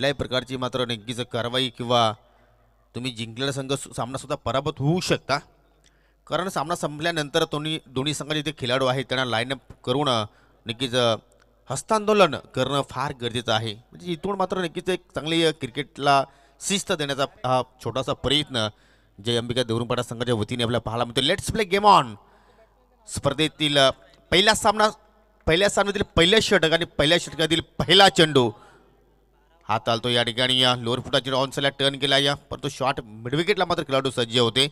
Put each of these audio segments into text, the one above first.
कुठल्याही प्रकारची मात्र नक्कीच कारवाई किंवा तुम्ही जिंकलेला संघ सामनासुद्धा पराभूत होऊ शकता कारण सामना संपल्यानंतर दोन्ही दोन्ही संघाचे जे खेळाडू आहेत त्यांना लाईनअप करून नक्कीच हस्तांदोलन करणं फार गरजेचं आहे म्हणजे इथून मात्र नक्कीच एक चांगली क्रिकेटला शिस्त देण्याचा हा छोटासा प्रयत्न जय अंबिका देवरुंपाडा संघाच्या वतीने आपल्याला पाहायला मिळतो लेट्स प्ले गेम ऑन स्पर्धेतील पहिला सामना पहिल्या सामन्यातील पहिल्या षटक आणि पहिल्या षटकातील पहिला चेंडू हात तो या ठिकाणी या लोअर फुटाची ऑन टर्न केला या परंतु शॉट मिडविकेटला मात्र खेळाडू सज्ज होते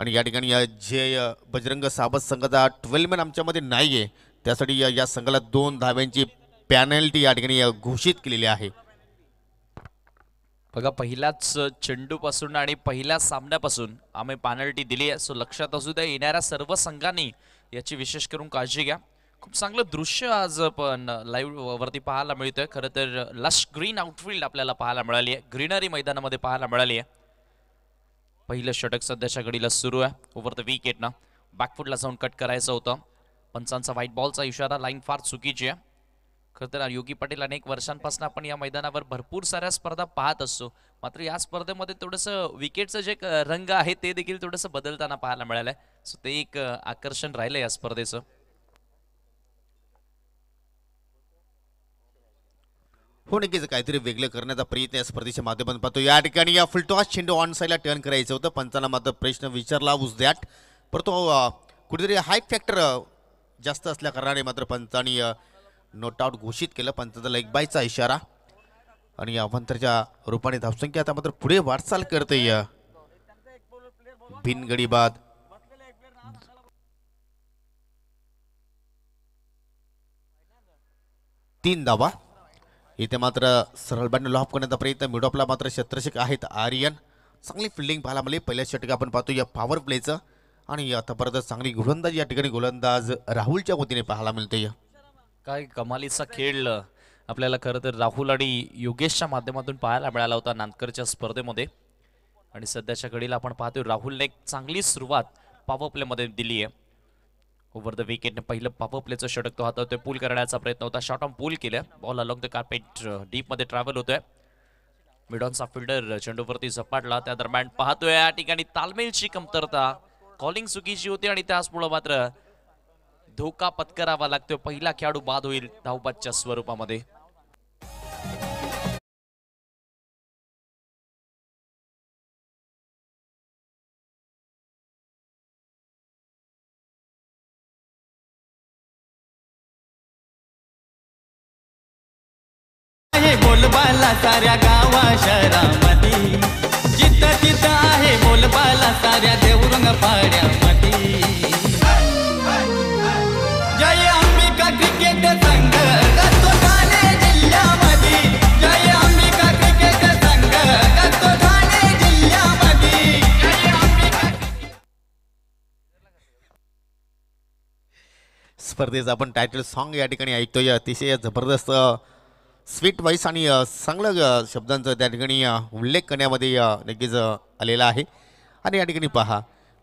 आणि या ठिकाणी या जे बजरंग साबत संघाचा ट्वेल्व मॅन आमच्यामध्ये नाही आहे त्यासाठी या या संघाला दोन धाव्यांची पॅनल्टी या ठिकाणी घोषित केलेली आहे बघा पहिलाच चेंडूपासून आणि पहिल्या सामन्यापासून आम्ही पॅनल्टी दिली आहे सो लक्षात असू द्या येणाऱ्या सर्व संघांनी याची विशेष करून काळजी घ्या खूप चांगलं दृश्य आज पण लाईव्ह वरती पाहायला मिळतोय खरं तर लश ग्रीन आउटफील्ड आपल्याला पाहायला मिळाली आहे ग्रीनरी मैदानामध्ये पाहायला मिळाली आहे पहिलं षटक सध्याच्या घडीला सुरू आहे ओव्हर द विकेट ना बॅकफुटला जाऊन कट करायचं होतं पंचांचा व्हाईट बॉलचा इशारा लाईन फार चुकीची आहे खरं तर योगी पाटील अनेक वर्षांपासून आपण या मैदानावर भरपूर साऱ्या स्पर्धा पाहत असतो मात्र या स्पर्धेमध्ये थोडंसं विकेटचं जे रंग आहे ते देखील थोडंसं बदलताना पाहायला मिळालं आहे सो ते एक आकर्षण राहिलं या स्पर्धेचं हो नक्कीच काहीतरी वेगळं करण्याचा प्रयत्न या स्पर्धेच्या माध्यमातून पाहतो या ठिकाणी या फुलटॉस चेंडू ऑन साईडला टर्न करायचं होतं पंचांना मात्र प्रश्न विचारला उज दॅट परंतु कुठेतरी हाय फॅक्टर जास्त असल्या असल्याकारणाने मात्र पंचानी नोट आउट घोषित केलं पंचाचा लेग बायचा इशारा आणि अवंतरच्या रूपाने धावसंख्या आता मात्र पुढे वाटचाल करते भिनगडी बाद तीन धावा इथे मात्र सरळ बॅन लॉप करण्याचा प्रयत्न मिडॉपला मात्र क्षेत्रशिक आहेत आर्यन चांगली फिल्डिंग पाहायला मिळेल पहिल्या षटक आपण पाहतो या पॉवर प्लेचं आणि आतापर्यंत चांगली गोलंदाज या ठिकाणी गोलंदाज राहुलच्या वतीने पाहायला मिळते काय कमालीचा खेळ आपल्याला खरं तर राहुल आणि योगेशच्या माध्यमातून पाहायला मिळाला होता नांदकरच्या स्पर्धेमध्ये आणि सध्याच्या घडीला आपण पाहतोय राहुलने एक चांगली सुरुवात पॉवर प्लेमध्ये दिली आहे ओव्हर द विकेटने पहिलं पॉप प्लेचं षटक तो हातावतोय पूल करण्याचा प्रयत्न होता शॉर्ट ऑन पूल केल्या बॉल अलॉंग द कार्पेट डीपमध्ये ट्रॅव्हल होतोय मिडॉनचा फिल्डर चेंडूवरती झपाटला त्या दरम्यान पाहतोय या ठिकाणी तालमेलची कमतरता कॉलिंग चुकीची होती आणि त्याचमुळं मात्र धोका पत्करावा लागतोय पहिला खेळाडू बाद होईल धावबादच्या स्वरूपामध्ये आहे बोलबाला साऱ्या गावा शहरामध्ये जिथं तिथं आहे बोलबाला साऱ्या देवरुंग पाड्यामध्ये जय अंबिका क्रिकेट संघ स्पर्धेचं आपण टायटल सॉन्ग या ठिकाणी ऐकतोय अतिशय जबरदस्त स्वीट वाईस आणि चांगलं शब्दांचा त्या ठिकाणी उल्लेख करण्यामध्ये नक्कीच आलेला आहे आणि या ठिकाणी पहा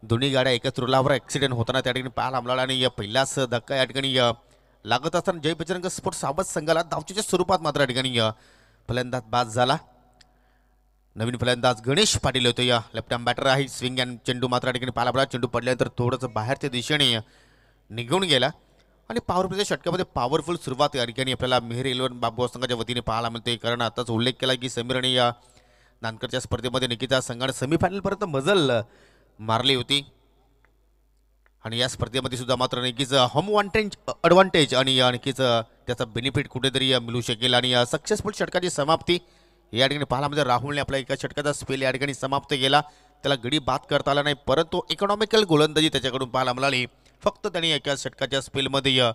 दोन्ही गाड्या एकाच रुलावर ॲक्सिडेंट होताना त्या ठिकाणी पाहायला आम्हाला आणि या पहिलाच धक्का या ठिकाणी लागत असताना जय बजरंग स्पोर्ट्स आवाज संघाला धावचीच्या स्वरूपात मात्र या ठिकाणी फलंदाज बाद झाला नवीन फलंदाज गणेश पाटील होतो या लेफ्ट बॅटर आहे स्विंग अँड चेंडू मात्र या ठिकाणी पाहायला मिळाला चेंडू पडल्यानंतर थोडंसं बाहेरच्या दिशेने निघून गेला आणि पॉवर प्लेच्या षटकामध्ये पॉवरफुल सुरुवात या ठिकाणी आपल्याला मेहर इलेवन बाबू संघाच्या वतीने पाहायला मिळते कारण आताच उल्लेख केला की समीरने या नानकरच्या स्पर्धेमध्ये निकिता संघाने सेमीफायनलपर्यंत मजल मारली होती आणि या स्पर्धेमध्ये सुद्धा मात्र नक्कीच होम वॉन्टेज ॲडव्हान्टेज आणि आणखीच त्याचा बेनिफिट कुठेतरी मिळू शकेल आणि सक्सेसफुल षटकाची समाप्ती या ठिकाणी पाहायला म्हणजे राहुलने आपल्या एका षटकाचा स्पेल या ठिकाणी समाप्त केला त्याला गडी बाद करता आला नाही परंतु इकॉनॉमिकल गोलंदाजी त्याच्याकडून पाहायला मिळाली फक्त त्यांनी एका षटकाच्या स्पेलमध्ये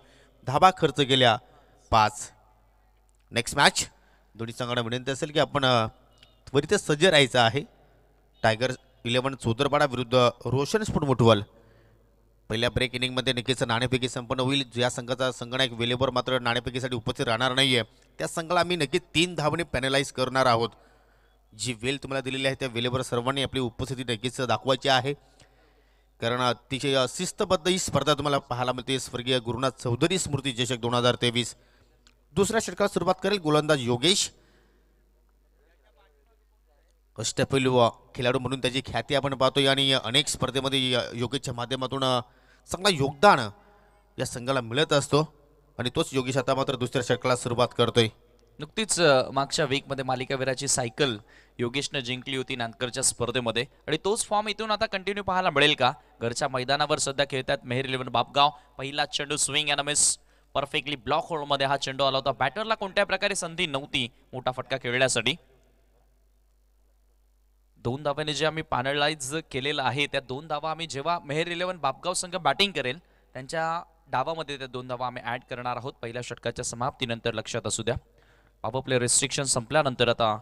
धाबा खर्च केल्या पाच नेक्स्ट मॅच दोन्ही संघांना विनंती असेल की आपण त्वरितच सज्ज राहायचं आहे टायगर इलेव्हन चोदरपाडा विरुद्ध रोशन स्पोर्ट मुठवल पहिल्या ब्रेक इनिंगमध्ये नक्कीच नाणेफेकी संपन्न होईल ज्या संघाचा संगणक वेलेवर मात्र नाणेफेकीसाठी उपस्थित राहणार नाही आहे त्या संघाला आम्ही नक्की तीन धावणे पॅनलाइज करणार आहोत जी वेल तुम्हाला दिलेली आहे त्या वेलेवर सर्वांनी आपली उपस्थिती नक्कीच दाखवायची आहे कारण अतिशय शिस्तबद्ध ही स्पर्धा तुम्हाला पाहायला मिळते स्वर्गीय गुरुनाथ चौधरी स्मृती चषक दोन हजार तेवीस दुसऱ्या षटकात सुरुवात करेल गोलंदाज योगेश अष्टपैलू खेळाडू म्हणून त्याची ख्याती आपण पाहतोय आणि अनेक स्पर्धेमध्ये योगेशच्या माध्यमातून चांगला योगदान या संघाला मिळत असतो आणि तोच योगेश आता मात्र दुसऱ्या षटकाला सुरुवात करतोय नुकतीच मागच्या वीकमध्ये मालिकावीराची सायकल योगेशनं जिंकली होती नांदकरच्या स्पर्धेमध्ये आणि तोच फॉर्म इथून आता कंटिन्यू पाहायला मिळेल का घरच्या मैदानावर सध्या खेळतात मेहर इलेव्हन बापगाव पहिला चेंडू swing and miss perfectly block होलमध्ये हा चेंडू आला होता बॅटरला कोणत्या प्रकारे संधी नव्हती मोठा फटका खेळण्यासाठी दोन धाव्याने जे आम्ही पॅनलाइज केलेलं आहे त्या दोन धावा आम्ही जेव्हा मेहर इलेव्हन बापगाव संघ बॅटिंग करेल त्यांच्या डावामध्ये त्या दोन धावा आम्ही ऍड करणार आहोत पहिल्या षटकाच्या समाप्तीनंतर लक्षात असू द्या आपले रिस्ट्रिक्शन संपल्यानंतर आता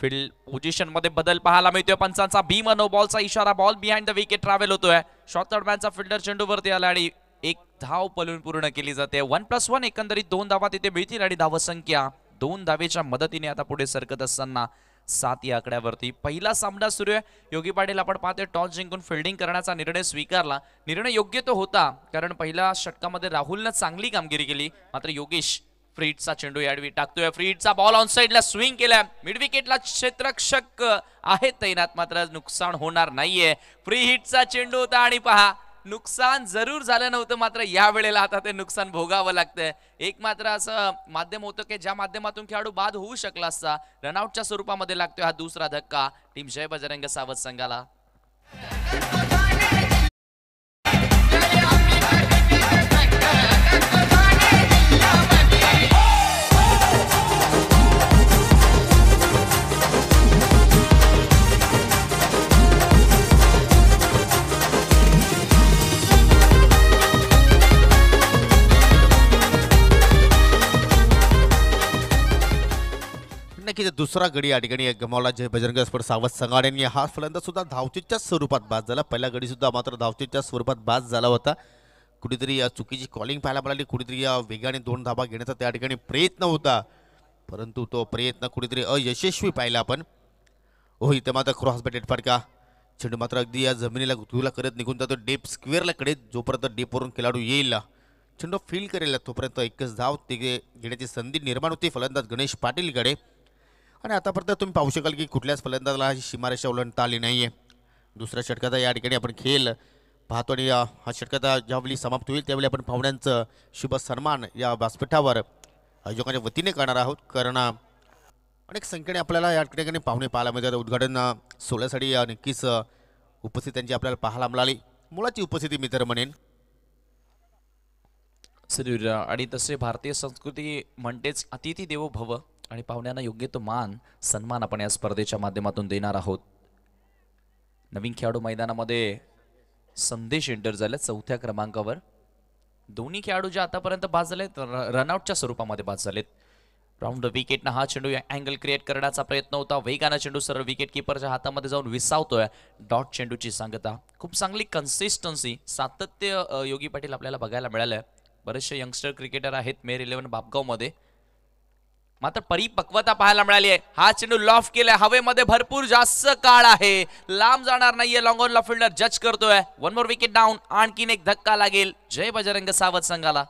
फील्ड पोझिशन मध्ये बदल पाहायला मिळतोय पंचांचा भीम नो बॉलचा इशारा ball behind the wicket travel होतोय शॉर्ट मॅनचा फिल्डर चेंडूवरती आला आणि एक धाव पलून पूर्ण केली जाते वन प्लस वन एकंदरीत दोन धावा तिथे मिळतील आणि धावसंख्या दोन धावेच्या मदतीने आता पुढे सरकत असताना सात या आकड्यावरती पहिला सामना सुरू आहे योगी पाटील आपण पाहते टॉस जिंकून फिल्डिंग करण्याचा निर्णय स्वीकारला निर्णय योग्य तो होता कारण पहिल्या षटकामध्ये राहुलनं चांगली कामगिरी केली मात्र योगेश फ्रीडचा चेंडू याडवी टाकतोय फ्रीडचा बॉल ऑन साईडला स्विंग केला मिडविकेटला क्षेत्रक्षक आहेत तैनात मात्र नुकसान होणार नाहीये फ्री हिटचा चेंडू होता आणि पहा नुकसान जरूर झालं नव्हतं मात्र या वेळेला आता ते नुकसान भोगावं लागतंय एक मात्र असं माध्यम होतं की ज्या माध्यमातून खेळाडू बाद होऊ शकला असता रनआउटच्या स्वरूपामध्ये लागतोय हा दुसरा धक्का टीम जय बजरंग सावध संघाला की दुसरा गडी या ठिकाणी गमावला जे बजरंग स्फोट सावंत संघाडे यांनी हा फलंदा सुद्धा धावतीच्याच स्वरूपात बाद झाला पहिला गडी सुद्धा मात्र धावतीच्या स्वरूपात बाद झाला होता कुठेतरी या चुकीची कॉलिंग पाहायला मिळाली कुठेतरी वेगाने दोन धाबा घेण्याचा त्या ठिकाणी प्रयत्न होता परंतु तो प्रयत्न कुठेतरी अयशस्वी पाहिला आपण ओ हो, इथे मात्र क्रॉस बॅटेड फटका चेंडू मात्र अगदी या जमिनीला गुतूला करत निघून जातो डेप स्क्वेअरला कडे जोपर्यंत डेपवरून खेळाडू येईल चेंडू फील करेल तोपर्यंत एकच धाव तिथे घेण्याची संधी निर्माण होती फलंदाज गणेश पाटीलकडे आणि आतापर्यंत तुम्ही पाहू शकाल की कुठल्याच फलंदाजाला ही सीमारेषा ओलांडता आली नाही आहे दुसऱ्या षटकाचा या ठिकाणी आपण खेळ पाहतो आणि हा षटकाचा ज्यावेळी समाप्त होईल त्यावेळी आपण पाहुण्यांचं शुभ सन्मान या व्यासपीठावर आयोजकांच्या वतीने करणार आहोत कारण अनेक संख्येने आपल्याला या ठिकाणी पाहुणे पाहायला मिळतात उद्घाटन सोहळ्यासाठी नक्कीच उपस्थित त्यांची आपल्याला पाहायला मिळाली मुळाची उपस्थिती मी तर म्हणेन आणि तसे भारतीय संस्कृती म्हणतेच अतिथी देवो भव आणि पाहुण्यांना योग्य तो मान सन्मान आपण या स्पर्धेच्या माध्यमातून देणार आहोत नवीन खेळाडू मैदानामध्ये संदेश एंटर झाला चौथ्या क्रमांकावर दोन्ही खेळाडू जे आतापर्यंत बाद झालेत रनआउटच्या स्वरूपामध्ये बाद झालेत राऊंड द ना हा चेंडू या अँगल क्रिएट करण्याचा प्रयत्न होता वेगाना चेंडू सर विकेट किपरच्या हातामध्ये जाऊन विसावतोय डॉट चेंडूची सांगता खूप चांगली कन्सिस्टन्सी सातत्य योगी पाटील आपल्याला बघायला मिळालं आहे बरेचसे यंगस्टर क्रिकेटर आहेत मेर इलेव्हन बापगावमध्ये मात्र परिपक्वता पाहायला मिळाली आहे हा चेंडू लॉफ केलाय हवेमध्ये भरपूर जास्त काळ आहे लांब जाणार नाहीये लॉफ फिल्डर जज करतोय वन मोर विकेट डाऊन आणखीन एक धक्का लागेल जय बजरंग सावध संघाला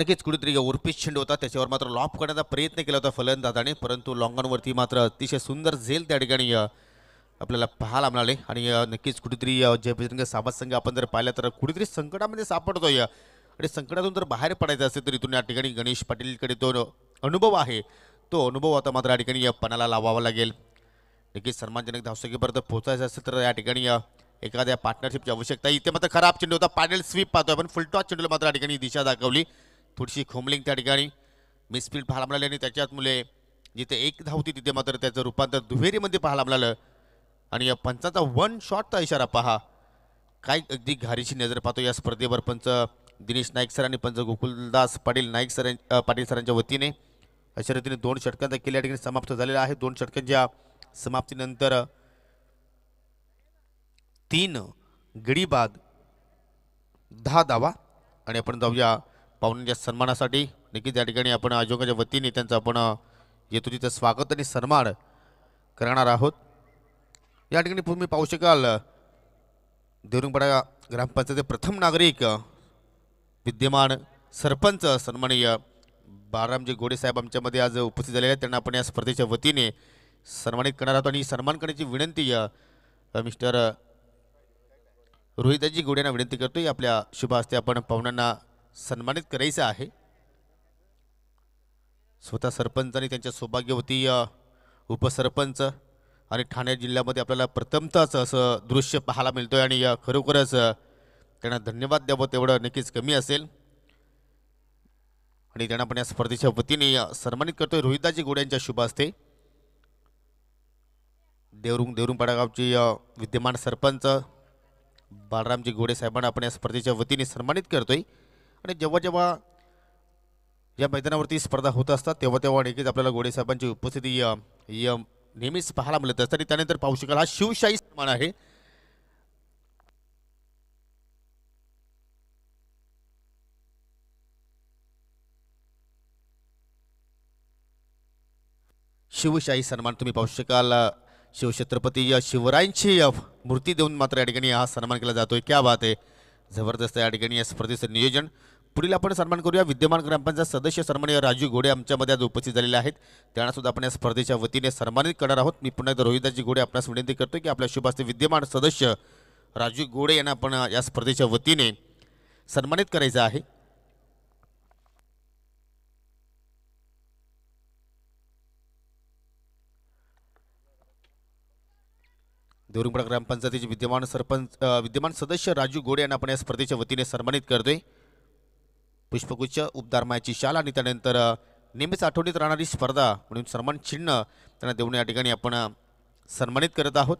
नक्कीच कुठेतरी ओरपीच चेंडू होता त्याच्यावर मात्र लॉप करण्याचा प्रयत्न केला होता फलंदाजाने परंतु लॉंगॉनवरती मात्र अतिशय सुंदर झेल त्या ठिकाणी आपल्याला पाहायला मिळाले आणि नक्कीच कुठेतरी जयभजरंग सामाज संघ आपण जर पाहिला तर कुठेतरी संकटामध्ये सापडतो या आणि संकटातून जर बाहेर पडायचं असेल तर इथून या ठिकाणी गणेश पाटीलकडे तो अनुभव आहे तो अनुभव आता मात्र या ठिकाणी पणाला लावावा लागेल नक्कीच सन्मानजनक धावसंख्येपर्यंत पोहोचायचं असेल तर या ठिकाणी एखाद्या पार्टनरशिपची आवश्यकता इथे मात्र खराब चेंडू होता पाडेल स्वीप पाहतोय आपण फुलटॉस चेंडूला मात्र या ठिकाणी दिशा दाखवली थोडीशी खोमलिंग त्या ठिकाणी मिसफील्ड पाहायला मिळाली आणि त्याच्यात मुले जिथे एक धावती तिथे मात्र त्याचं रूपांतर दुहेरीमध्ये पाहायला मिळालं आणि या पंचाचा वन शॉटचा इशारा पहा काय अगदी घारीची नजर पाहतो या स्पर्धेवर पंच दिनेश नाईक सर आणि पंच गोकुलदास पाटील नाईक सर पाटील सरांच्या वतीने अशा रीतीने दोन षटकांचा केल्या ठिकाणी समाप्त झालेला आहे दोन षटकांच्या समाप्तीनंतर तीन गडीबाद दहा धावा आणि आपण जाऊया पाहुण्यांच्या सन्मानासाठी नक्कीच या ठिकाणी आपण आयोजकाच्या वतीने त्यांचं आपण येतो तिथं स्वागत आणि सन्मान करणार आहोत या ठिकाणी तुम्ही पाहू शकाल देवरुंगपाडा ग्रामपंचायतचे प्रथम नागरिक विद्यमान सरपंच सन्माननीय बाळरामजी गोडेसाहेब आमच्यामध्ये आज उपस्थित झालेले आहेत त्यांना आपण या स्पर्धेच्या वतीने सन्मानित करणार आहोत आणि सन्मान करण्याची विनंती मिस्टर रोहिताजी गोडे यांना विनंती करतोय आपल्या शुभ हस्ते आपण पाहुण्यांना सन्मानित करायचं आहे स्वतः सरपंच आणि त्यांच्या सौभाग्यवती उपसरपंच आणि ठाणे जिल्ह्यामध्ये आपल्याला प्रथमतच असं दृश्य पाहायला मिळतो आहे आणि खरोखरच त्यांना धन्यवाद द्यावं तेवढं नक्कीच कमी असेल आणि त्यांना पण या स्पर्धेच्या वतीने सन्मानित करतोय रोहिताजी गोड यांच्या शुभ असते देवरुंग देवरुंग पाडागावचे विद्यमान सरपंच बाळरामजी गोडे साहेबांना आपण या स्पर्धेच्या वतीने सन्मानित करतोय आणि जेव्हा जेव्हा या मैदानावरती स्पर्धा होत असतात तेव्हा तेव्हा नक्कीच आपल्याला गोडेसाहेबांची उपस्थिती नेहमीच पाहायला मिळत असते आणि त्यानंतर पाहू शकाल हा शिवशाही सन्मान आहे शिवशाही सन्मान तुम्ही पाहू शकाल शिवछत्रपती या शिवरायांची मूर्ती देऊन मात्र या ठिकाणी हा सन्मान केला जातोय क्या बात आहे जबरदस्त या ठिकाणी या स्पर्धेचं नियोजन पुढील आपण सन्मान करूया विद्यमान ग्रामपंचायत सदस्य सन्माननीय राजू घोडे आमच्यामध्ये आज उपस्थित झालेले आहेत त्यांना सुद्धा आपण या स्पर्धेच्या वतीने सन्मानित करणार आहोत मी पुन्हा एकदा रोहिदाजी घोडे आपणास विनंती करतो की आपल्या शुभास्ते विद्यमान सदस्य राजू गोडे यांना आपण या स्पर्धेच्या वतीने सन्मानित करायचं आहे देवरुंगडा ग्रामपंचायतीचे विद्यमान सरपंच विद्यमान सदस्य राजू घोडे यांना आपण या स्पर्धेच्या वतीने सन्मानित करतोय पुष्पगुच्छ मायाची शाल आणि त्यानंतर नेहमीच आठवणीत राहणारी स्पर्धा म्हणून सन्मान चिन्ह त्यांना देऊन या ठिकाणी आपण सन्मानित करत आहोत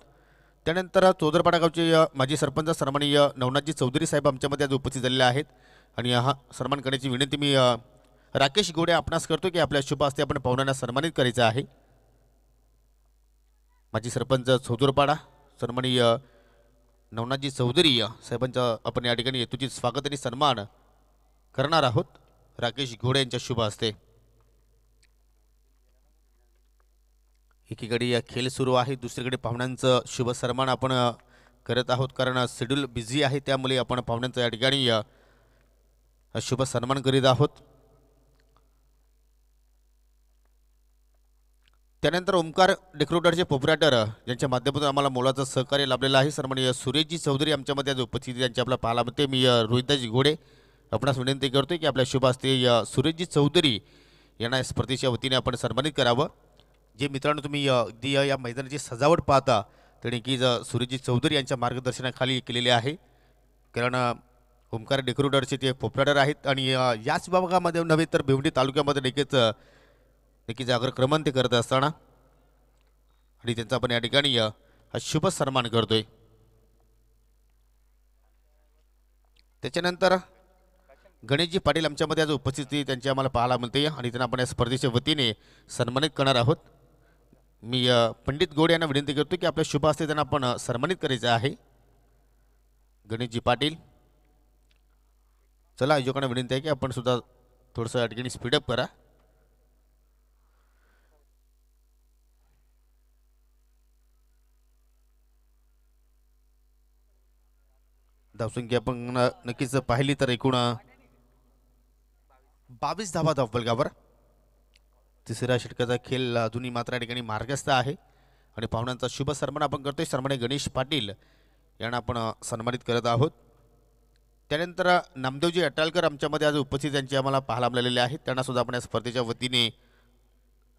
त्यानंतर चौदरपाडा गावचे माजी सरपंच सन्मानीय नवनाथजी चौधरी साहेब आमच्यामध्ये आज उपस्थित झालेले आहेत आणि हा सन्मान करण्याची विनंती मी राकेश गोडे आपणास करतो की आपल्या शुभ हस्ते आपण पाहुण्यांना सन्मानित करायचं आहे माजी सरपंच चौदूरपाडा सन्मानीय नवनाथजी चौधरी साहेबांचं आपण या ठिकाणी हेतूची स्वागत आणि सन्मान करणार आहोत राकेश घोडे यांच्या शुभ हस्ते एकीकडे या खेळ सुरू आहे दुसरीकडे पाहुण्यांचं शुभ सन्मान आपण करत आहोत कारण शेड्यूल बिझी आहे त्यामुळे आपण पाहुण्यांचं या ठिकाणी शुभ सन्मान करीत आहोत त्यानंतर ओमकार डेक्रोटरचे प्रोपरायटर यांच्या माध्यमातून आम्हाला मोलाचं सहकार्य लाभलेलं आहे सन्माननीय सुरेशजी चौधरी आमच्यामध्ये आज उपस्थित त्यांच्या आपल्या पाहायला मिळते मी रोहिताजी घोडे आपणास विनंती करतोय की आपल्या शुभास्ते सुरेशजी चौधरी यांना या स्पर्धेच्या वतीने आपण सन्मानित करावं जे मित्रांनो तुम्ही अगदी या मैदानाची सजावट पाहता ते नक्कीच सुरजित चौधरी यांच्या मार्गदर्शनाखाली केलेले आहे कारण ओमकार डेकोरेटरचे ते पोपराडर आहेत आणि याच विभागामध्ये नव्हे तर भिवंडी तालुक्यामध्ये नक्कीच नक्कीच अग्रक्रमण ते करत असताना आणि त्यांचा आपण या ठिकाणी हा शुभ सन्मान करतोय त्याच्यानंतर गणेशजी पाटील आमच्यामध्ये आज उपस्थिती त्यांची आम्हाला पाहायला मिळते आणि त्यांना आपण या स्पर्धेच्या वतीने सन्मानित करणार आहोत मी पंडित गोड यांना विनंती करतो की आपल्या शुभ त्यांना आपण सन्मानित करायचं आहे गणेशजी पाटील चला आयोजकांना विनंती आहे की आपण सुद्धा थोडंसं या ठिकाणी स्पीडअप करा धावसंख्या आपण नक्कीच पाहिली तर एकूण बावीस धावा धावफलकावर तिसऱ्या षटकाचा खेळ अजूनही मात्र या ठिकाणी मार्गस्थ आहे आणि पाहुण्यांचा शुभ सन्मान आपण करतोय सन्माने गणेश पाटील यांना आपण सन्मानित करत आहोत त्यानंतर नामदेवजी अटालकर आमच्यामध्ये आज उपस्थित त्यांची आम्हाला पाहायला मिळालेले आहेत त्यांना सुद्धा आपण या स्पर्धेच्या वतीने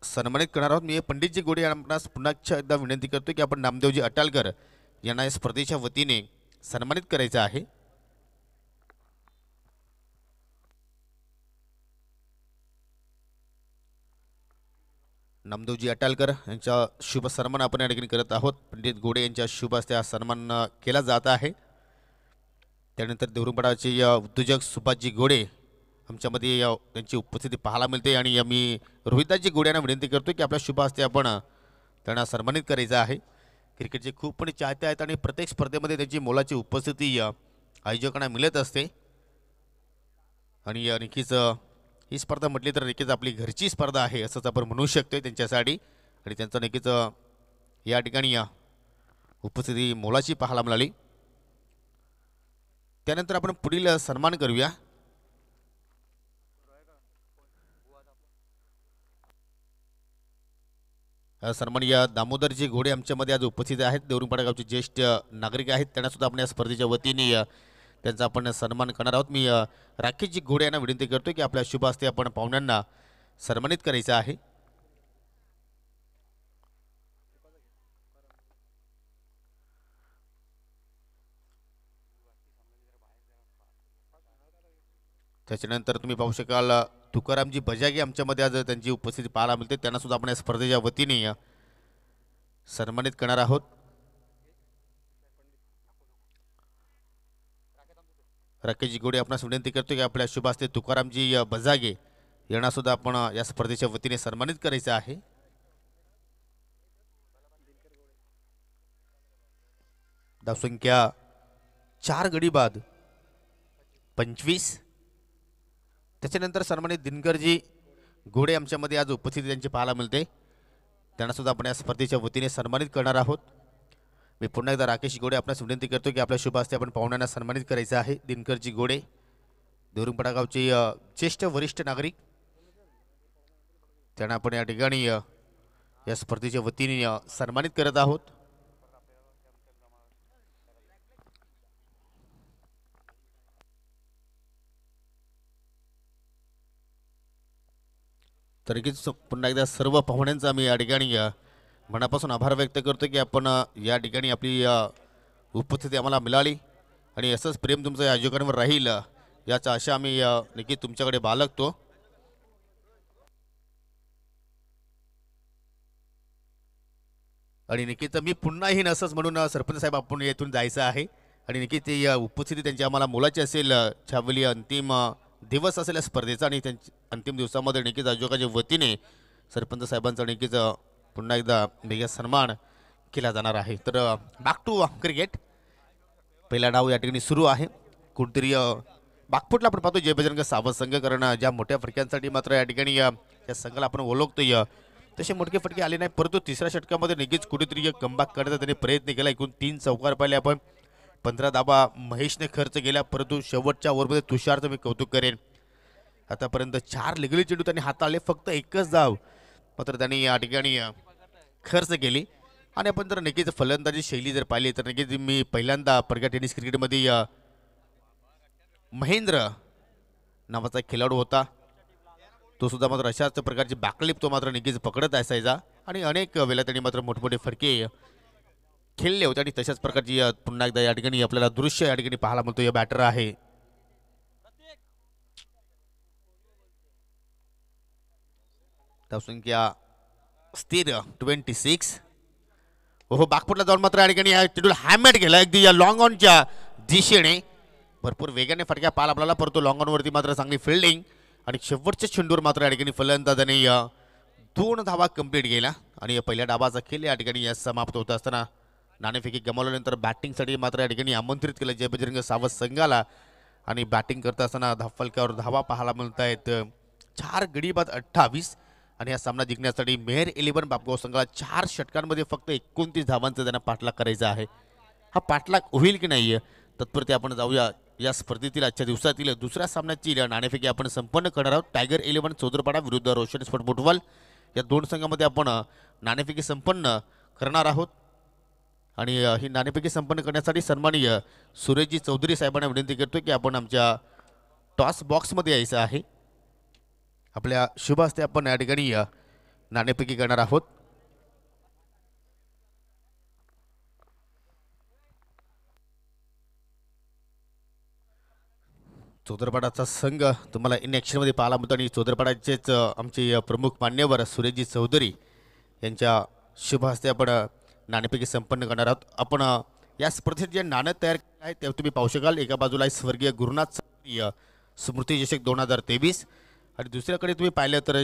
सन्मानित करणार आहोत मी पंडितजी गोडे यांना पुन्हा एकदा विनंती करतो की आपण नामदेवजी अटालकर यांना या स्पर्धेच्या वतीने सन्मानित करायचं आहे नमदेवजी अटालकर यांच्या शुभ सन्मान आपण या ठिकाणी करत आहोत पंडित गोडे यांच्या शुभ हा सन्मान केला जात आहे त्यानंतर देवरुंगपाडाचे उद्योजक सुभाषजी गोडे आमच्यामध्ये या त्यांची उपस्थिती पाहायला मिळते आणि मी रोहिताजी गोडे यांना विनंती करतो की आपल्या शुभ असते आपण त्यांना सन्मानित करायचं आहे क्रिकेटचे खूप पण चाहते आहेत आणि प्रत्येक स्पर्धेमध्ये त्यांची मोलाची उपस्थिती आयोजकांना मिळत असते आणि नक्कीच ही स्पर्धा म्हटली तर नक्कीच आपली घरची स्पर्धा आहे असंच आपण म्हणू शकतोय त्यांच्यासाठी आणि त्यांचं नक्कीच या ठिकाणी उपस्थिती मोलाची पाहायला मिळाली त्यानंतर आपण पुढील सन्मान करूया सन्मान या दामोदरजी घोडे आमच्यामध्ये आज उपस्थित आहेत देवरुंगपाडा गावचे ज्येष्ठ नागरिक आहेत त्यांना सुद्धा आपण या स्पर्धेच्या वतीने त्यांचा आपण सन्मान करणार आहोत मी राखीजी घोडे यांना विनंती करतो की आपल्या शुभ हस्ते आपण पाहुण्यांना सन्मानित करायचं आहे त्याच्यानंतर तुम्ही पाहू शकाल तुकारामजी बजागी आमच्यामध्ये आज त्यांची उपस्थिती पाहायला मिळते त्यांना सुद्धा आपण या स्पर्धेच्या वतीने सन्मानित करणार आहोत राकेशजी गोडे आपणास विनंती करतो की आपल्या शुभास्ते तुकारामजी बजागे यांनासुद्धा आपण या स्पर्धेच्या वतीने सन्मानित करायचं आहे धावसंख्या चार गडी बाद पंचवीस त्याच्यानंतर सन्मानित दिनकरजी घोडे आमच्यामध्ये आज उपस्थिती त्यांची पाहायला मिळते त्यांनासुद्धा आपण या स्पर्धेच्या वतीने सन्मानित करणार आहोत मी पुन्हा एकदा राकेश गोडे आपणास विनंती करतो की आपल्या शुभ आपण पाहुण्यांना सन्मानित करायचं आहे दिनकरजी गोडे धोरुंगपडा गावचे ज्येष्ठ वरिष्ठ नागरिक त्यांना आपण या ठिकाणी या स्पर्धेच्या वतीने सन्मानित करत आहोत तर पुन्हा एकदा सर्व पाहुण्यांचा आम्ही या ठिकाणी मनापासून आभार व्यक्त करतो की आपण या ठिकाणी आपली उपस्थिती आम्हाला मिळाली आणि असंच प्रेम तुमचं या आयोजकांवर राहील याचा आशा आम्ही नक्की तुमच्याकडे बाळगतो आणि निकित मी पुन्हाही नसंच म्हणून सरपंच साहेब आपण येथून जायचं आहे आणि निकित ही उपस्थिती त्यांची आम्हाला मुलाची असेल छावली अंतिम दिवस असेल या स्पर्धेचा आणि त्यांच्या अंतिम दिवसामध्ये निकित आयोजकाच्या वतीने सरपंच साहेबांचा निकित पुन्हा एकदा मेगा सन्मान केला जाणार आहे तर बॅक टू क्रिकेट पहिला डाव या ठिकाणी सुरू आहे कुठेतरी बागपूटला आपण पाहतो जय बजरंग सावध संघ कारण ज्या मोठ्या फटक्यांसाठी मात्र या ठिकाणी या संघाला आपण ओळखतोय तसे मोठके फटके आले नाही परंतु तिसऱ्या षटकामध्ये नक्कीच कुठेतरी कमबॅक करण्याचा त्यांनी प्रयत्न केला एकूण तीन चौकार पाहिले आपण पंधरा दाबा महेशने खर्च केला परंतु शेवटच्या ओव्हरमध्ये तुषारचं मी कौतुक करेन आतापर्यंत चार लिगली चेंडू त्यांनी हाताळले फक्त एकच धाव मात्र त्यांनी या ठिकाणी खर्च केली आणि आपण जर नक्कीच फलंदाजी शैली जर पाहिली तर नक्कीच मी पहिल्यांदा प्रग्या टेनिस क्रिकेटमध्ये महेंद्र नावाचा खेळाडू होता तो सुद्धा मात्र अशाच प्रकारची बॅकलिप तो मात्र नक्कीच पकडत असायचा आणि अनेक वेळा त्यांनी मात्र मोठमोठे फरके खेळले होते आणि तशाच प्रकारची पुन्हा एकदा या ठिकाणी आपल्याला दृश्य या ठिकाणी पाहायला मिळतो या बॅटर आहे या स्थिर ट्वेंटी सिक्स हो बागपूरला जाऊन मात्र या ठिकाणी या चेंडूला हॅमॅट गेला अगदी या लॉंग ऑनच्या दिशेने भरपूर वेगाने फटक्या पाल आपल्याला परतो लॉंग ऑनवरती मात्र चांगली फिल्डिंग आणि शेवटच्या चेंडूवर मात्र या ठिकाणी फलंदाजाने दोन धावा कंप्लीट गेला आणि पहिल्या डाबाचा खेळ या ठिकाणी या समाप्त होत असताना नाणेफेकी गमावल्यानंतर बॅटिंगसाठी मात्र या ठिकाणी आमंत्रित केलं जयबजरंग सावत संघाला आणि बॅटिंग करत असताना धाफलक्यावर धावा पाहायला मिळत आहेत चार गडीबाद अठ्ठावीस आणि हा सामना जिंकण्यासाठी मेहर इलेव्हन बापगाव संघाला चार षटकांमध्ये फक्त एकोणतीस धावांचा त्यांना पाठलाग करायचा आहे हा पाठलाग होईल की नाही तत्परते आपण जाऊया या स्पर्धेतील आजच्या दिवसातील दुसऱ्या सामन्याची नाणेफेकी आपण संपन्न करणार आहोत टायगर इलेव्हन चौधरपाडा विरुद्ध रोशन स्फोट फुटबॉल या दोन संघामध्ये आपण नाणेफेकी संपन्न करणार आहोत आणि ही नाणेफेकी संपन्न करण्यासाठी सन्मानीय सुरेशजी चौधरी साहेबांना विनंती करतो की आपण आमच्या टॉस बॉक्समध्ये यायचं आहे आपल्या शुभास्ते आपण या ठिकाणी नाणेपैकी करणार आहोत चोदरपाडाचा संघ तुम्हाला इन ॲक्शनमध्ये पाहायला मिळतो आणि चोदरपाडाचेच आमचे प्रमुख मान्यवर सुरेशजी चौधरी यांच्या शुभ हस्ते आपण नाणेपैकी संपन्न करणार आहोत आपण या स्पर्धेत जे नाणं तयार केले आहे ते तुम्ही पाहू शकाल एका बाजूला स्वर्गीय गुरुनाथ स्मृती दोन हजार तेवीस आणि दुसऱ्याकडे तुम्ही पाहिलं तर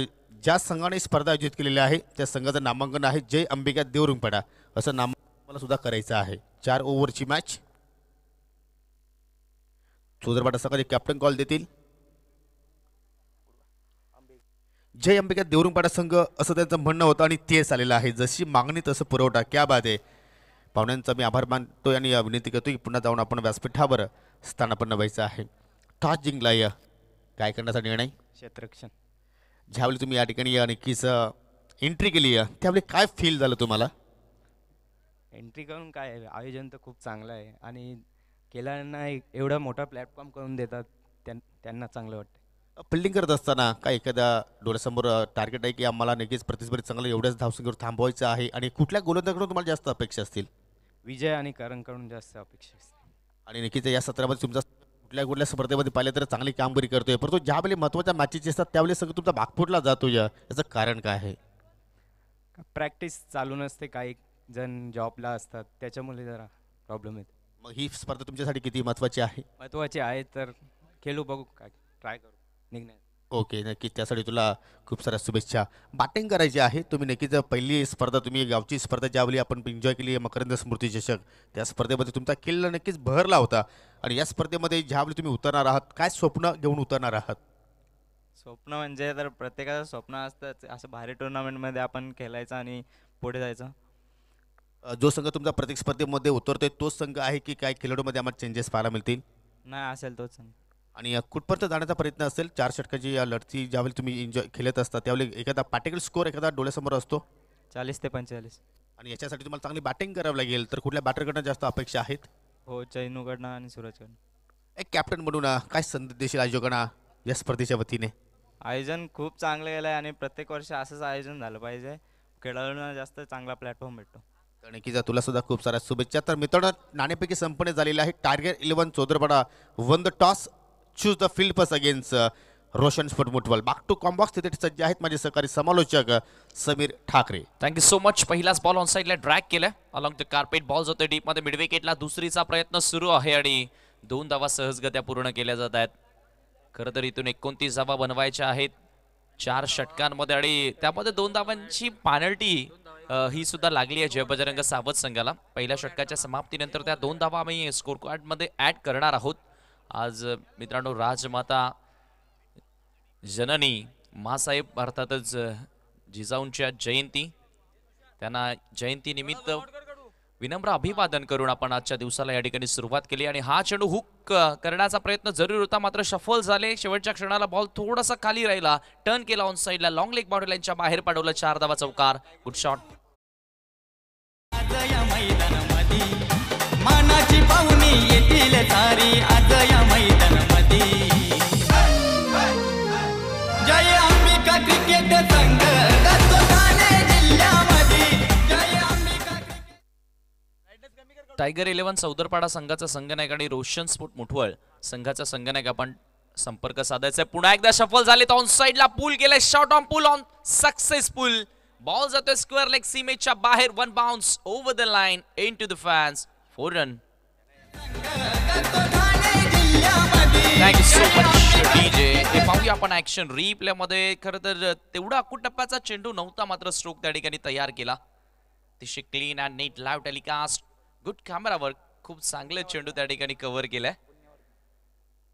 ज्या संघाने स्पर्धा आयोजित केलेल्या आहे त्या संघाचं नामांकन आहे जय अंबिका देवरुंगपाडा असं नाम मला सुद्धा करायचं आहे चार ओव्हरची मॅच चोदरपाटा संघाचे कॅप्टन कॉल देतील जय अंबिका देवरुंगपाडा संघ असं त्यांचं म्हणणं होतं आणि तेच आलेलं आहे जशी मागणी तसं पुरवठा क्या बाद आहे पाहुण्यांचा मी आभार मानतो आणि विनंती करतो की पुन्हा जाऊन आपण व्यासपीठावर स्थानापन्न व्हायचं आहे टॉस जिंकला या काय करण्याचा निर्णय क्षेत्ररक्षण ज्यावेळी तुम्ही या ठिकाणी या नक्कीच एंट्री केली त्यावेळी काय फील झालं तुम्हाला एंट्री करून काय आयोजन तर खूप चांगलं आहे आणि केल्यांना एक एवढा मोठा प्लॅटफॉर्म करून देतात त्यांना चांगलं वाटतं फिल्डिंग करत असताना काय एखादा डोळ्यासमोर टार्गेट आहे की आम्हाला नक्कीच प्रतिस्पर्धी चांगलं एवढ्याच धावसंख्येवर थांबवायचं आहे आणि कुठल्या गोलंदाजाकडून तुम्हाला जास्त अपेक्षा असतील विजय आणि करणकडून जास्त अपेक्षा असतील आणि नक्कीच या सत्रामध्ये तुमचा कुठल्या कुठल्या स्पर्धेमध्ये पाहिलं तर चांगली कामगिरी करतोय परंतु ज्यावेळी महत्वाच्या मॅचेस असतात त्यावेळी सगळं तुमचा बागपूरला जातो या याचं कारण काय आहे प्रॅक्टिस चालू नसते काही जण जॉबला असतात त्याच्यामुळे जरा प्रॉब्लेम येत मग ही स्पर्धा तुमच्यासाठी किती महत्वाची आहे महत्वाची आहे तर खेळू बघू काय ट्राय करू निघणार ओके नक्कीच त्यासाठी तुला खूप साऱ्या शुभेच्छा बॅटिंग करायची आहे तुम्ही नक्कीच पहिली स्पर्धा तुम्ही गावची स्पर्धा ज्यावेळी आपण एन्जॉय केली मकरंद स्मृती चषक त्या स्पर्धेमध्ये तुमचा किल्ला नक्कीच भरला होता आणि या स्पर्धेमध्ये ज्यावेळी तुम्ही उतरणार आहात काय स्वप्न घेऊन उतरणार आहात स्वप्न म्हणजे तर प्रत्येकाचं स्वप्न असतंच असं भारी टुर्नामेंटमध्ये आपण खेळायचं आणि पुढे जायचं जो संघ तुमचा प्रत्येक स्पर्धेमध्ये उतरतोय तोच संघ आहे की काय खेळाडूमध्ये आम्हाला चेंजेस पाहायला मिळतील नाही असेल तोच संघ आणि कुठपर्यंत जाण्याचा प्रयत्न असेल चार षटकाची या लढती ज्यावेळी तुम्ही एन्जॉय खेळत असता त्यावेळी एखादा पार्टिकल स्कोर एखादा डोळ्यासमोर असतो चाळीस ते पंचेचाळीस आणि याच्यासाठी तुम्हाला चांगली बॅटिंग करावी लागेल तर कुठल्या बॅटरकडनं जास्त अपेक्षा आहेत हो चैनूकडनं आणि सूरजकडनं एक कॅप्टन म्हणून काय संदेश देशील आयोजकांना या स्पर्धेच्या वतीने आयोजन खूप चांगलं गेलं आहे आणि प्रत्येक वर्ष असंच आयोजन झालं पाहिजे खेळाडूंना जास्त चांगला प्लॅटफॉर्म भेटतो नक्कीचा तुला सुद्धा खूप साऱ्या शुभेच्छा तर मित्रांनो नाणेपैकी संपणे झालेली आहे टार्गेट इलेव्हन चोदरपडा won the toss choose the field पस अगेन्स्ट रोशन स्पोर्ट मुटवल बाक टू कॉम्बॉक्स तिथे सज्ज आहेत माझे सहकारी समालोचक uh, Sameer Thackeray thank you so much पहिलाच बॉल ऑन साईडला ड्रॅग केला along the carpet ball deep डीपमध्ये मिडविकेटला दुसरीचा प्रयत्न सुरू आहे आणि दोन धावा सहजगत्या पूर्ण केल्या जात आहेत खरं तर इथून एकोणतीस धावा बनवायच्या आहेत चार षटकांमध्ये आणि त्यामध्ये दोन धावांची पॅनल्टी uh, ही सुद्धा लागली आहे जय बजरंग संघाला पहिल्या षटकाच्या समाप्तीनंतर त्या दोन धावा आम्ही स्कोर कार्डमध्ये ऍड करणार आहोत आज मित्रांनो राजमाता जननी मासाहेब अर्थातच जिजाऊंच्या जयंती त्यांना निमित्त विनम्र अभिवादन करून आपण आजच्या दिवसाला या ठिकाणी सुरुवात केली आणि हा चेंडू हुक करण्याचा प्रयत्न जरूर होता मात्र सफल झाले शेवटच्या क्षणाला बॉल थोडासा खाली राहिला टर्न केला ऑन साईडला लॉंग लेग बाउंड्री लाईनच्या बाहेर पाडवलं चार धावा चौकार गुड शॉट होतील सारी आज या मैदान जय अंबिका क्रिकेट संघ टायगर इलेव्हन सौदरपाडा संघाचा संघनायक आणि रोशन स्पोर्ट मुठवळ संघाचा संघनायक आपण संपर्क साधायचा पुन्हा एकदा सफल झाले ऑन साइडला पूल केलाय shot on pull on successful ball जातोय स्क्वेअर लेग सीमेच्या बाहेर one bounce over the line into the fans four run पाहूया आपण ऍक्शन रिप्लेमध्ये खरं तर तेवढा अकूट चेंडू नव्हता मात्र स्ट्रोक त्या ठिकाणी तयार केला अतिशय क्लीन अँड नीट live telecast good camera work खूप चांगलं चेंडू त्या ठिकाणी कव्हर केलाय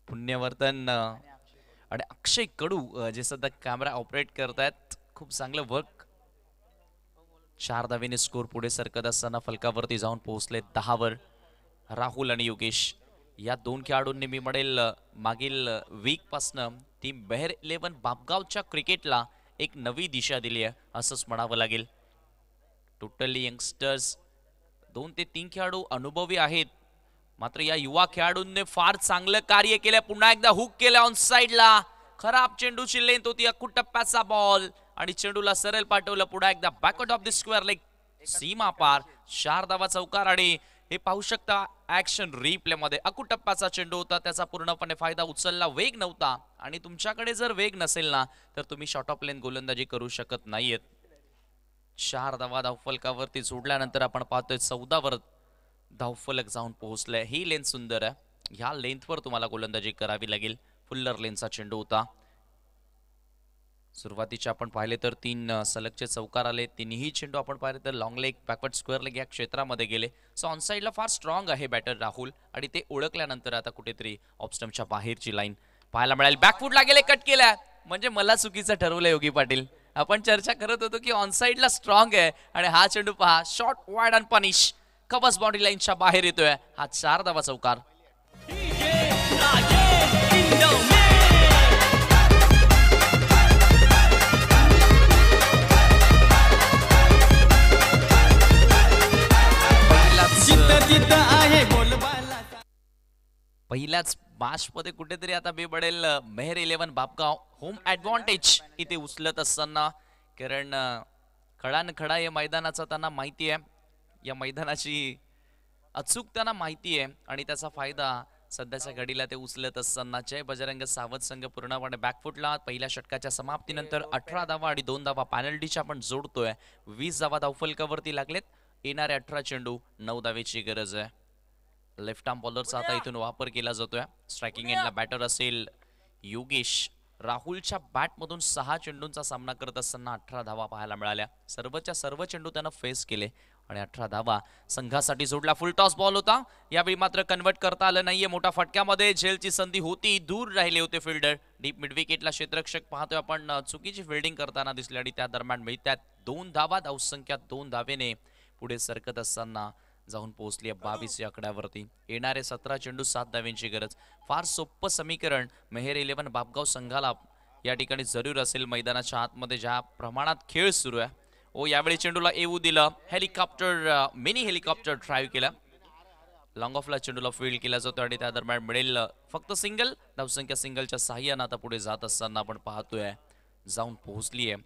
पुण्यवर्तन आणि अक्षय कडू जे सध्या कॅमेरा ऑपरेट करतायत खूप चांगलं वर्क चार धावेने स्कोर पुढे सरकत असताना फलकावरती जाऊन पोहोचले दहावर वर राहुल आणि योगेश या दोन खेळाडूंनी मी म्हणेल मागील पासनं टीम बेहर इलेव्हन बापगावच्या क्रिकेटला एक नवी दिशा दिली आहे असंच म्हणावं लागेल टोटली यंगस्टर्स दोन ते तीन खेळाडू अनुभवी आहेत मात्र या युवा खेळाडूंनी फार चांगलं कार्य केलं पुन्हा एकदा हुक केलं ऑन साईडला खराब चेंडूची लेंथ होती अखूट टप्प्याचा बॉल आणि चेंडूला सरळ पाठवलं पुन्हा एकदा back out of the square like सीमा पार चार चौकार आणि हे पाहू शकता ऍक्शन मध्ये अकु टप्प्याचा चेंडू होता त्याचा पूर्णपणे फायदा उचलला वेग नव्हता आणि तुमच्याकडे जर वेग नसेल ना तर तुम्ही शॉर्ट ऑफ लेन गोलंदाजी करू शकत नाहीयेत चार धावा धावफलकावरती जोडल्यानंतर आपण पाहतोय चौदावर धावफलक जाऊन पोहोचलाय ही लेन सुंदर आहे ह्या लेंथवर तुम्हाला गोलंदाजी करावी लागेल फुल्लर लेनचा चेंडू होता सुरुवातीचे आपण पाहिले तर तीन सलगचे चौकार आले तिन्ही चेंडू आपण पाहिले तर long leg backward square leg या क्षेत्रामध्ये गेले सो ऑन साईडला फार स्ट्रॉंग आहे बॅटर राहुल आणि ते ओळखल्यानंतर आता कुठेतरी ऑप्स्टमच्या बाहेरची लाईन पाहायला मिळाली बॅकफूटला गेले कट केल्या म्हणजे मला चुकीचं ठरवलं योगी पाटील आपण चर्चा करत होतो की ऑन साईडला स्ट्रॉंग आहे आणि हा चेंडू पहा शॉर्ट वाईड अँड पनिश कबस बॉडी लाईनच्या बाहेर येतोय हा चार धावा चौकार पहिल्याच बोलबाला पहिल्याच कुठेतरी आता बेबडेल Mehar eleven Bapgaon home advantage इथे उचलत असताना कारण खडान खडा या मैदानाचा त्यांना माहिती आहे या मैदानाची अचूक त्यांना माहिती आहे आणि त्याचा फायदा सध्याच्या घडीला ते उचलत असताना जय बजरंग सावध संघ पूर्णपणे बॅकफुटला पहिल्या षटकाच्या समाप्तीनंतर अठरा धावा आणि दोन धावा पॅनल्टीच्या पण जोडतोय वीस धावा धावफलकावरती लागलेत येणारे अठरा चेंडू नऊ दावेची गरज आहे लेफ्ट आर्म बॉलरचा आता इथून वापर केला जातोय स्ट्रायकिंग एंडला बॅटर असेल योगेश राहुलच्या बॅटमधून सहा चेंडूंचा सामना करत असताना अठरा धावा पाहायला मिळाल्या सर्वच्या सर्व चेंडू त्यानं फेस केले आणि अठरा धावा संघासाठी जोडला फुल टॉस बॉल होता यावेळी मात्र कन्वर्ट करता आलं नाहीये मोठ्या फटक्यामध्ये झेलची संधी होती दूर राहिले होते फिल्डर डीप मिडविकेटला क्षेत्रक्षक पाहतोय आपण चुकीची फिल्डिंग करताना दिसली आणि त्या दरम्यान मिळतात दोन धावा धावसंख्या दोन धावेने पुढे सरकत असताना जाऊन पोहोचली आहे बावीस या हो. आकड्यावरती येणारे सतरा चेंडू सात धाव्यांची गरज फार सोपं समीकरण मेहेर इलेव्हन बापगाव संघाला या ठिकाणी जरूर असेल मैदानाच्या आतमध्ये ज्या प्रमाणात खेळ सुरू आहे ओ यावेळी चेंडूला येऊ दिलं हेलिकॉप्टर मिनी हेलिकॉप्टर ड्राईव्ह केला लॉंग ऑफला चेंडूला फील्ड केला जातो आणि त्या दरम्यान मिळेल फक्त सिंगल धावसंख्या सिंगलच्या सहाय्यानं आता पुढे जात असताना आपण पाहतोय जाऊन पोहोचली आहे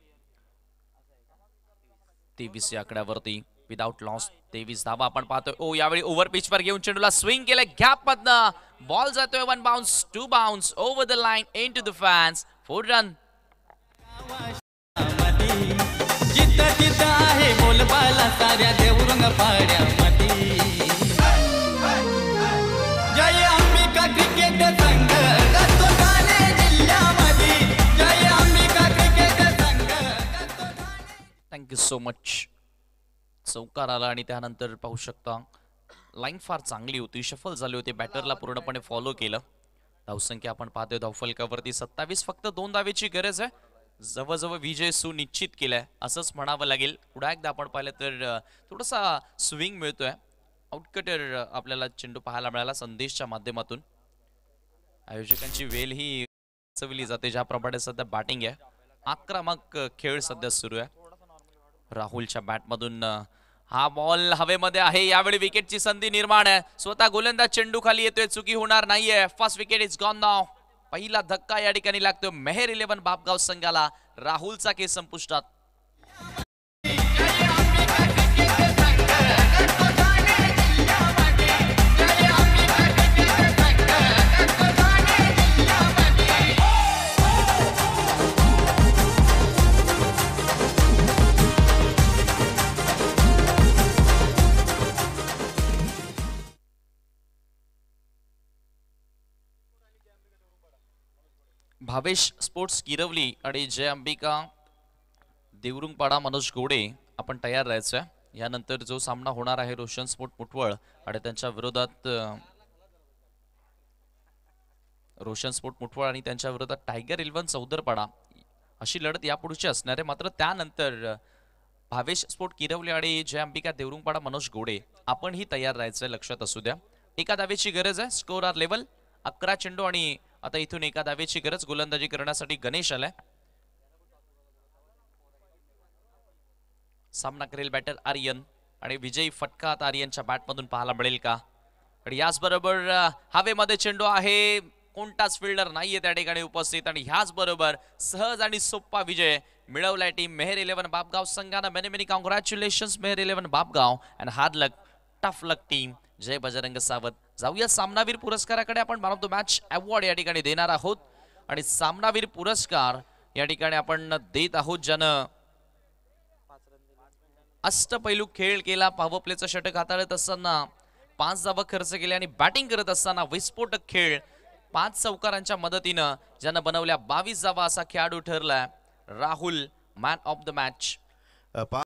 तेवीस या आकड्यावरती विदाउट लॉस तेवीस धावा आपण पाहतोय ओ यावेळी ओव्हर पिच वर घेऊन चेंडूला स्विंग केलं गॅप मधनं बॉल जातोय one bounce two bounce over the line into the fans four run जिद्द जिद्द आहे बोलबाला साऱ्या देवरंग पाड्या मधी जय अंबिका क्रिकेट संघ Thank you so much. चौकार आला आणि त्यानंतर पाहू शकता लाईन फार चांगली होती शफल झाले होते बॅटरला पूर्णपणे फॉलो केलं धावसंख्या आपण पाहतोय धावफलकावरती सत्तावीस फक्त दोन दावेची गरज आहे जवळजवळ विजय सुनिश्चित केलाय असंच म्हणावं लागेल पुढा एकदा आपण पाहिलं तर थोडासा स्विंग मिळतोय आउटकटर आपल्याला चेंडू पाहायला मिळाला संदेशच्या माध्यमातून आयोजकांची वेल ही चवली जाते ज्याप्रमाणे सध्या बॅटिंग आहे आक्रमक खेळ सध्या सुरू आहे राहुलच्या बॅटमधून हा बॉल हवेमध्ये आहे यावेळी विकेटची संधी निर्माण आहे स्वतः गोलंदाज चेंडू खाली येतोय चुकी होणार नाहीये फर्स्ट विकेट इज गॉन नाव पहिला धक्का या ठिकाणी लागतोय मेहर इलेव्हन बापगाव संघाला राहुलचा केस संपुष्टात भावेश स्पोर्ट्स किरवली आणि जय अंबिका देवरुंगपाडा मनोज गोडे आपण तयार राहायचं आहे यानंतर जो सामना होणार आहे रोशन स्पोर्ट मुठवळ आणि त्यांच्या विरोधात रोशन स्पोर्ट मुठवळ आणि त्यांच्या विरोधात टायगर इलेव्हन चौदरपाडा अशी लढत यापुढची असणार आहे मात्र त्यानंतर भावेश स्पोर्ट किरवले आणि जय अंबिका देवरुंगपाडा मनोज गोडे आपणही तयार राहायचं लक्षात असू द्या एका दावेची गरज आहे स्कोर आर लेवल अकरा चेंडू आणि आता इथून एका दावेची गरज गोलंदाजी करण्यासाठी गणेश आलाय सामना करेल बॅटर आर्यन आणि विजयी फटका आता आर्यनच्या बॅटमधून पाहायला मिळेल का आणि याचबरोबर हवेमध्ये चेंडू आहे कोणताच फिल्डर नाहीये त्या ठिकाणी उपस्थित आणि बरोबर सहज आणि सोप्पा विजय मिळवलाय टीम मेहर इलेव्हन बापगाव संघानं many many congratulation Mehar eleven Bapgaon and hard luck tough luck team Jai Bajrang Sawant जाऊया सामनावीर पुरस्काराकडे आपण man of the match award या ठिकाणी देणार आहोत आणि सामनावीर पुरस्कार या ठिकाणी आपण देत आहोत ज्यानं अष्टपैलू खेळ केला पावर प्लेचं षटक हाताळत असताना पाच धावा खर्च केले आणि बॅटिंग करत असताना विस्फोटक खेळ पाच चौकारांच्या मदतीनं ज्यानं बनवल्या बावीस जावा असा खेळाडू ठरलाय Rahul man of the match